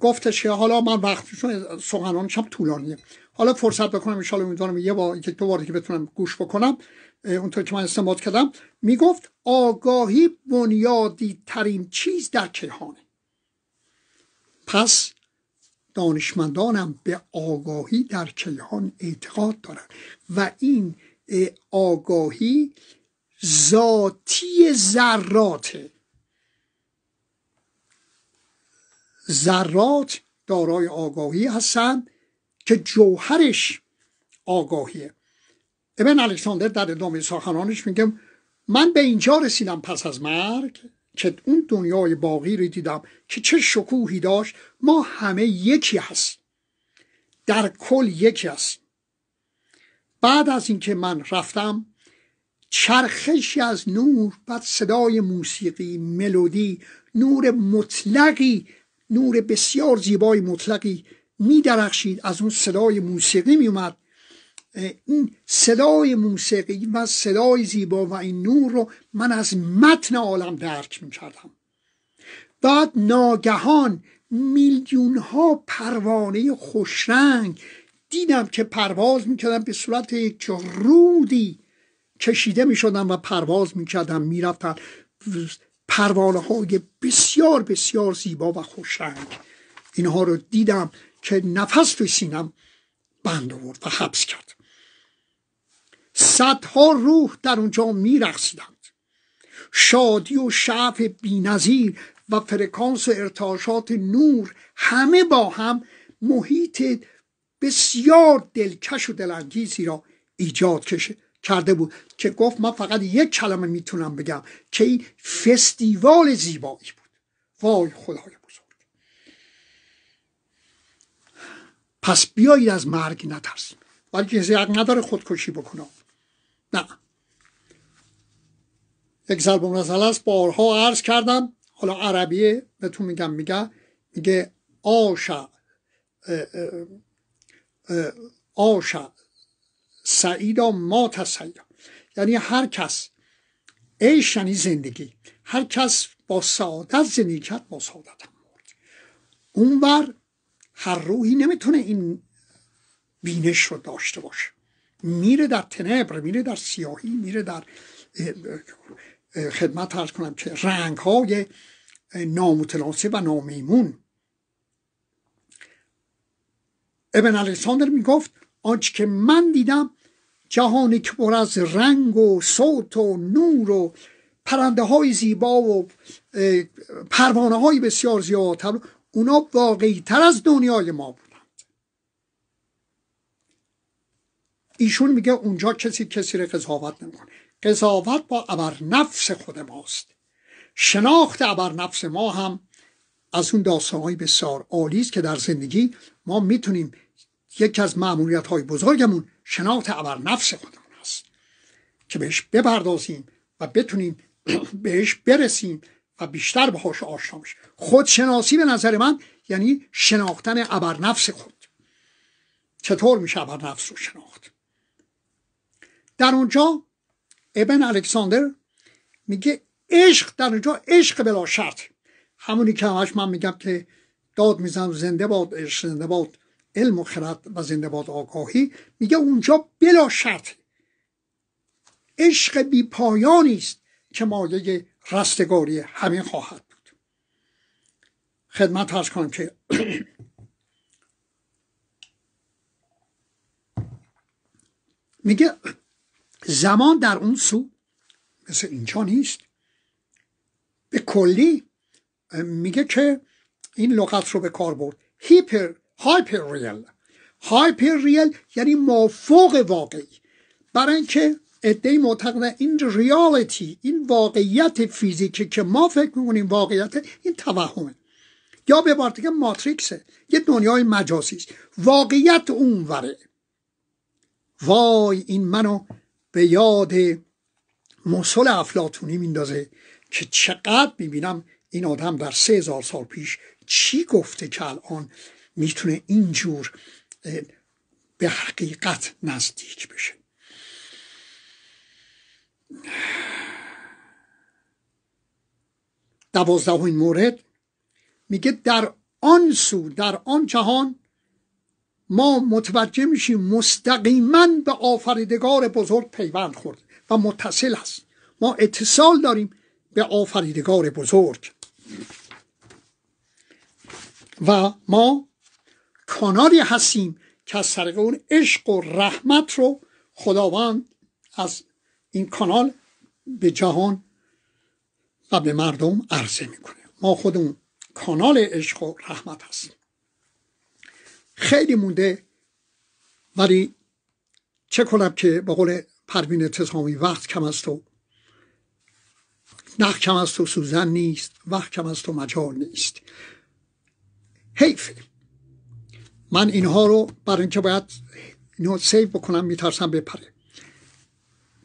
گفتش که حالا من وقتشون سخنرانیشم طولانیه حالا فرصت بکنم ان امیدوارم یه بار یک دو باری که بتونم گوش بکنم اونطور که من استنباط کردم میگفت آگاهی بنیادی ترین چیز در کیهانه پس دانشمندانم به آگاهی در کیهان اعتقاد دارند و این آگاهی ذاتی ذرات ذرات دارای آگاهی هستند که جوهرش آگاهیه ابن الکساندر در ادامه سخنانش میگم من به اینجا رسیدم پس از مرگ که اون دنیای باقی رو دیدم که چه شکوهی داشت ما همه یکی هست در کل یکی هست بعد از اینکه من رفتم چرخشی از نور بعد صدای موسیقی ملودی نور مطلقی نور بسیار زیبای مطلقی می درخشید از اون صدای موسیقی می اومد این صدای موسیقی و صدای زیبا و این نور رو من از متن عالم درک می کردم بعد ناگهان میلیون ها پروانه خوشرنگ دیدم که پرواز میکردم به صورت یک رودی کشیده میشدم و پرواز میکردم میرفتن پروانه های بسیار بسیار زیبا و خوشرنگ اینها رو دیدم که نفس توی سینم بند آورد و حبس کرد صدها روح در اونجا میرقصیدند شادی و شعف بینظیر و فرکانس و ارتاشات نور همه با هم محیط بسیار دلکش و دلانگیزی را ایجاد کرده بود که گفت من فقط یک کلمه میتونم بگم که این فستیوال زیبایی بود وای خدایم پس بیایید از مرگ نترسیم ولی زیاد نداره خودکشی بکنم نه یک ضرب مثلا است بارها عرض کردم حالا عربیه تو میگم میگه میگه آشا آشا سعیدا ما سعیدا یعنی هر کس عیش یعنی زندگی هر کس با سعادت زندگی کرد با سعادت هم مرد اونور هر روحی نمیتونه این بینش رو داشته باشه میره در تنبر میره در سیاهی میره در خدمت ارز کنم که رنگ های و نامیمون ابن الکساندر میگفت آنچه که من دیدم جهانی که پر از رنگ و صوت و نور و پرنده های زیبا و پروانه های بسیار زیاد اونا واقعی تر از دنیای ما بودند ایشون میگه اونجا کسی کسی رو قضاوت نمیکنه قضاوت با ابر نفس خود ماست شناخت ابر نفس ما هم از اون داستانهای بسیار عالی است که در زندگی ما میتونیم یکی از معمولیت های بزرگمون شناخت ابر نفس خودمون است که بهش بپردازیم و بتونیم (clears throat) بهش برسیم و بیشتر خوش آشنا بشه خودشناسی به نظر من یعنی شناختن ابرنفس خود چطور میشه ابرنفس رو شناخت در اونجا ابن الکساندر میگه عشق در اونجا عشق بلا شرط همونی که همش من میگم که داد میزنم زنده باد عشق زنده باد علم و خرد و زنده باد آگاهی میگه اونجا بلا شرط عشق بی پایانی است که مایه رستگاری همین خواهد بود خدمت ارز کنم که (clears throat) میگه زمان در اون سو مثل اینجا نیست به کلی میگه که این لغت رو به کار برد هیپر هایپر ریل هایپر ریل یعنی مافوق واقعی برای اینکه ادهی معتقده این ریالیتی این واقعیت فیزیکی که ما فکر میکنیم واقعیت این توهمه یا به عبارت دیگه ماتریکسه یه دنیای مجازی واقعیت اونوره وای این منو به یاد مسل افلاتونی میندازه که چقدر میبینم این آدم در سه هزار سال پیش چی گفته که الان میتونه اینجور به حقیقت نزدیک بشه دوازدهمین مورد میگه در آن سو در آن جهان ما متوجه میشیم مستقیما به آفریدگار بزرگ پیوند خورد و متصل هست ما اتصال داریم به آفریدگار بزرگ و ما کانالی هستیم که از طریق اون عشق و رحمت رو خداوند از این کانال به جهان و به مردم عرضه میکنه ما خودمون کانال عشق و رحمت هستیم خیلی مونده ولی چه کنم که با قول پروین تزامی وقت کم است و نخ کم است و سوزن نیست وقت کم است و مجال نیست حیفی من اینها رو برای اینکه باید اینو سیو بکنم میترسم بپره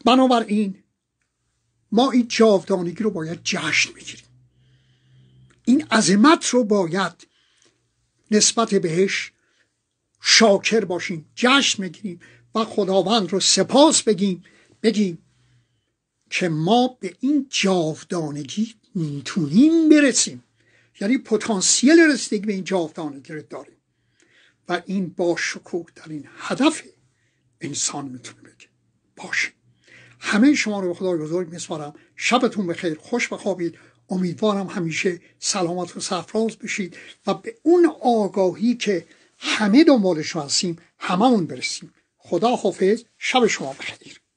بنابراین ما این جاودانگی رو باید جشن بگیریم این عظمت رو باید نسبت بهش شاکر باشیم جشن بگیریم و خداوند رو سپاس بگیم بگیم که ما به این جاودانگی میتونیم برسیم یعنی پتانسیل رسیدگی به این جاودانگی رو داریم و این با شکوه در این هدف انسان میتونه بگه باشه همه شما رو به خدای بزرگ میسپارم شبتون بخیر خوش بخوابید امیدوارم همیشه سلامت و سفراز بشید و به اون آگاهی که همه دنبالش هستیم اون برسیم خدا حافظ شب شما بخیر